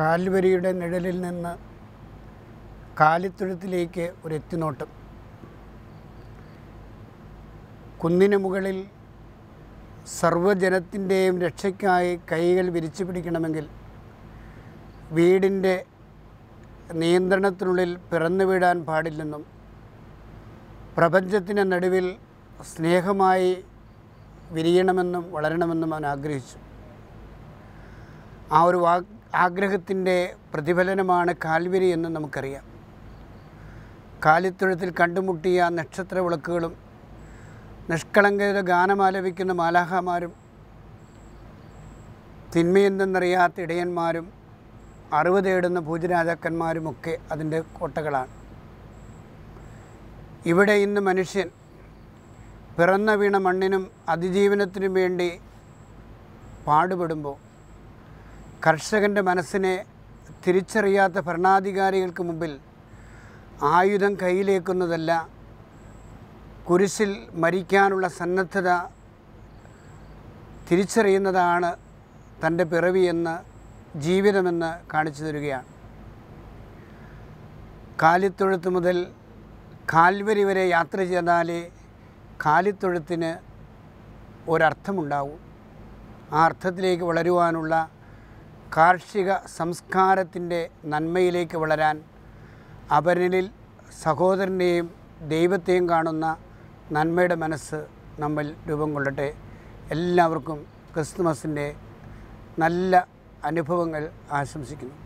കാൽവരിയുടെ നിഴലിൽ നിന്ന് കാലിത്തൊഴുത്തിലേക്ക് എത്തിനോട്ടം കുന്നിന് മുകളിൽ സർവജനത്തിൻ്റെയും രക്ഷയ്ക്കായി കൈകൾ വിരിച്ചു പിടിക്കണമെങ്കിൽ വീടിൻ്റെ നിയന്ത്രണത്തിനുള്ളിൽ പിറന്നു വീടാൻ പാടില്ലെന്നും പ്രപഞ്ചത്തിന് നടുവിൽ സ്നേഹമായി വിരിയണമെന്നും വളരണമെന്നും അവൻ ആഗ്രഹിച്ചു ആ ഒരു വാക്ക് ആഗ്രഹത്തിൻ്റെ പ്രതിഫലനമാണ് കാൽവരി എന്ന് നമുക്കറിയാം കാലിത്തൊഴുത്തിൽ കണ്ടുമുട്ടിയ നക്ഷത്ര വിളക്കുകളും നിഷ്കളങ്കത ഗാനമാലപിക്കുന്ന മാലാഹമാരും തിന്മയെന്തെന്നറിയാത്ത ഇടയന്മാരും അറിവ് തേടുന്ന പൂജരാജാക്കന്മാരുമൊക്കെ അതിൻ്റെ കോട്ടകളാണ് ഇവിടെ ഇന്ന് മനുഷ്യൻ പിറന്ന വീണ മണ്ണിനും അതിജീവനത്തിനും വേണ്ടി പാടുപെടുമ്പോൾ കർഷകൻ്റെ മനസ്സിനെ തിരിച്ചറിയാത്ത ഭരണാധികാരികൾക്ക് മുമ്പിൽ ആയുധം കയ്യിലേക്കുന്നതല്ല കുരിശിൽ മരിക്കാനുള്ള സന്നദ്ധത തിരിച്ചറിയുന്നതാണ് തൻ്റെ പിറവിയെന്ന് ജീവിതമെന്ന് കാണിച്ചു തരികയാണ് കാലിത്തൊഴുത്ത് മുതൽ കാൽവരി വരെ യാത്ര ചെയ്താലേ കാലിത്തൊഴുത്തിന് ഒരർത്ഥമുണ്ടാവും ആ അർത്ഥത്തിലേക്ക് വളരുവാനുള്ള കാർഷിക സംസ്കാരത്തിൻ്റെ നന്മയിലേക്ക് വളരാൻ അപരനിൽ സഹോദരനെയും ദൈവത്തെയും കാണുന്ന നന്മയുടെ മനസ്സ് നമ്മൾ രൂപം കൊള്ളട്ടെ എല്ലാവർക്കും ക്രിസ്തുമസിൻ്റെ നല്ല അനുഭവങ്ങൾ ആശംസിക്കുന്നു